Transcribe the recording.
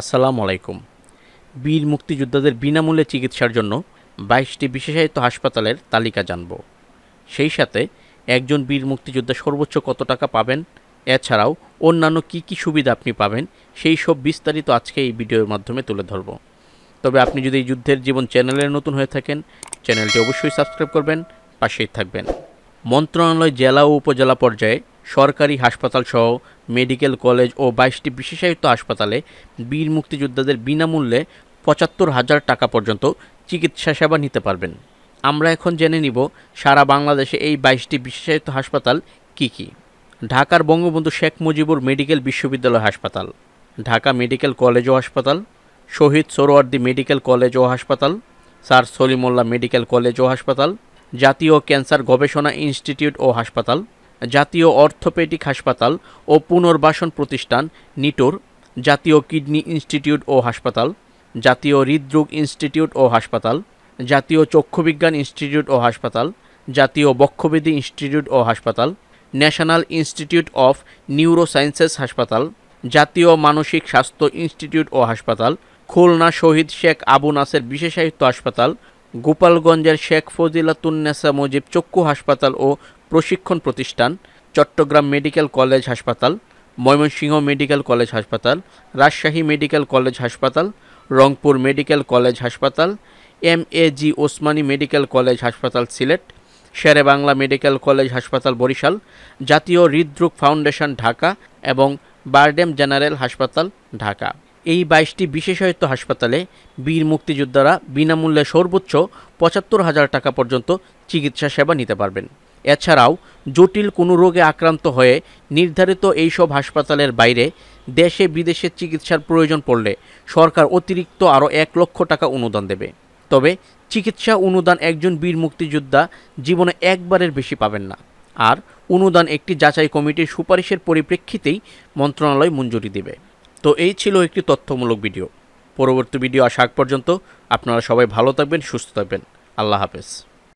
আসসালামু আলাইকুম বীর মুক্তিযোদ্ধাদের বিনামূল্যে চিকিৎসার জন্য বাইশটি বিশেষায়িত হাসপাতালের তালিকা জানব সেই সাথে একজন বীর মুক্তিযোদ্ধা সর্বোচ্চ কত টাকা পাবেন এছাড়াও অন্যান্য কি কি সুবিধা আপনি পাবেন সেই সব বিস্তারিত আজকে এই ভিডিওর মাধ্যমে তুলে ধরব তবে আপনি যদি যুদ্ধের জীবন চ্যানেলে নতুন হয়ে থাকেন চ্যানেলটি অবশ্যই সাবস্ক্রাইব করবেন পাশেই থাকবেন মন্ত্রণালয় জেলা ও উপজেলা পর্যায়ে সরকারি হাসপাতালসহ মেডিকেল কলেজ ও বাইশটি বিশেষায়িত হাসপাতালে বীর মুক্তিযোদ্ধাদের বিনামূল্যে পঁচাত্তর হাজার টাকা পর্যন্ত চিকিৎসা সেবা নিতে পারবেন আমরা এখন জেনে নিব সারা বাংলাদেশে এই বাইশটি বিশেষায়িত হাসপাতাল কি কি। ঢাকার বঙ্গবন্ধু শেখ মুজিবুর মেডিকেল বিশ্ববিদ্যালয় হাসপাতাল ঢাকা মেডিকেল কলেজ ও হাসপাতাল শহীদ সরোয়ার্দি মেডিকেল কলেজ ও হাসপাতাল স্যার সলিমুল্লাহ মেডিকেল কলেজ ও হাসপাতাল জাতীয় ক্যান্সার গবেষণা ইনস্টিটিউট ও হাসপাতাল জাতীয় অর্থোপেডিক হাসপাতাল ও পুনর্বাসন প্রতিষ্ঠান নিটোর জাতীয় কিডনি ইনস্টিটিউট ও হাসপাতাল জাতীয় হৃদরোগ ইনস্টিটিউট ও হাসপাতাল জাতীয় চক্ষুবিজ্ঞান ইনস্টিটিউট ও হাসপাতাল জাতীয় বক্ষবিধি ইনস্টিটিউট ও হাসপাতাল ন্যাশনাল ইনস্টিটিউট অফ নিউরোসায়েন্সেস হাসপাতাল জাতীয় মানসিক স্বাস্থ্য ইনস্টিটিউট ও হাসপাতাল খুলনা শহীদ শেখ আবু নাসের বিশেষায়িত হাসপাতাল গোপালগঞ্জের শেখ ফজিলাতুন্নেসা মুজিব চক্ষু হাসপাতাল ও প্রশিক্ষণ প্রতিষ্ঠান চট্টগ্রাম মেডিকেল কলেজ হাসপাতাল ময়মনসিংহ মেডিকেল কলেজ হাসপাতাল রাজশাহী মেডিকেল কলেজ হাসপাতাল রংপুর মেডিকেল কলেজ হাসপাতাল M A G Osmani medical college হাসপাতাল সিলেট শেরে বাংলা মেডিকেল কলেজ হাসপাতাল বরিশাল জাতীয় হৃদরোগ ফাউন্ডেশন ঢাকা এবং বারডেম জেনারেল হাসপাতাল ঢাকা এই বাইশটি বিশেষায়িত হাসপাতালে বীর মুক্তিযোদ্ধারা বিনামূল্যে সর্বোচ্চ পঁচাত্তর হাজার টাকা পর্যন্ত চিকিৎসা সেবা নিতে পারবেন এছাড়াও জটিল কোনো রোগে আক্রান্ত হয়ে নির্ধারিত এইসব হাসপাতালের বাইরে দেশে বিদেশে চিকিৎসার প্রয়োজন পড়লে সরকার অতিরিক্ত আরও এক লক্ষ টাকা অনুদান দেবে তবে চিকিৎসা অনুদান একজন বীর মুক্তিযোদ্ধা জীবনে একবারের বেশি পাবেন না আর অনুদান একটি যাচাই কমিটির সুপারিশের পরিপ্রেক্ষিতেই মন্ত্রণালয় মঞ্জুরি দেবে তো এই ছিল একটি তথ্যমূলক ভিডিও পরবর্তী ভিডিও আসা পর্যন্ত আপনারা সবাই ভালো থাকবেন সুস্থ থাকবেন আল্লাহ হাফেজ